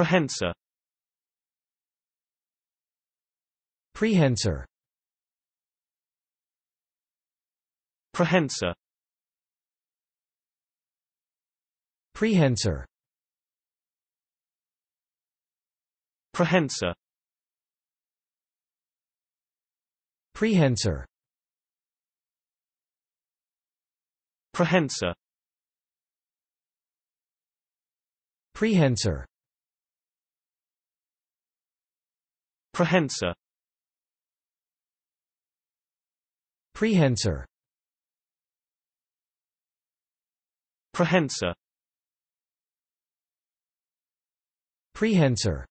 Prehensor Prehensor Prehensor Prehensor Prehensor Prehensor Prehensor Prehensor Prehensor Prehensor Prehensor Prehensor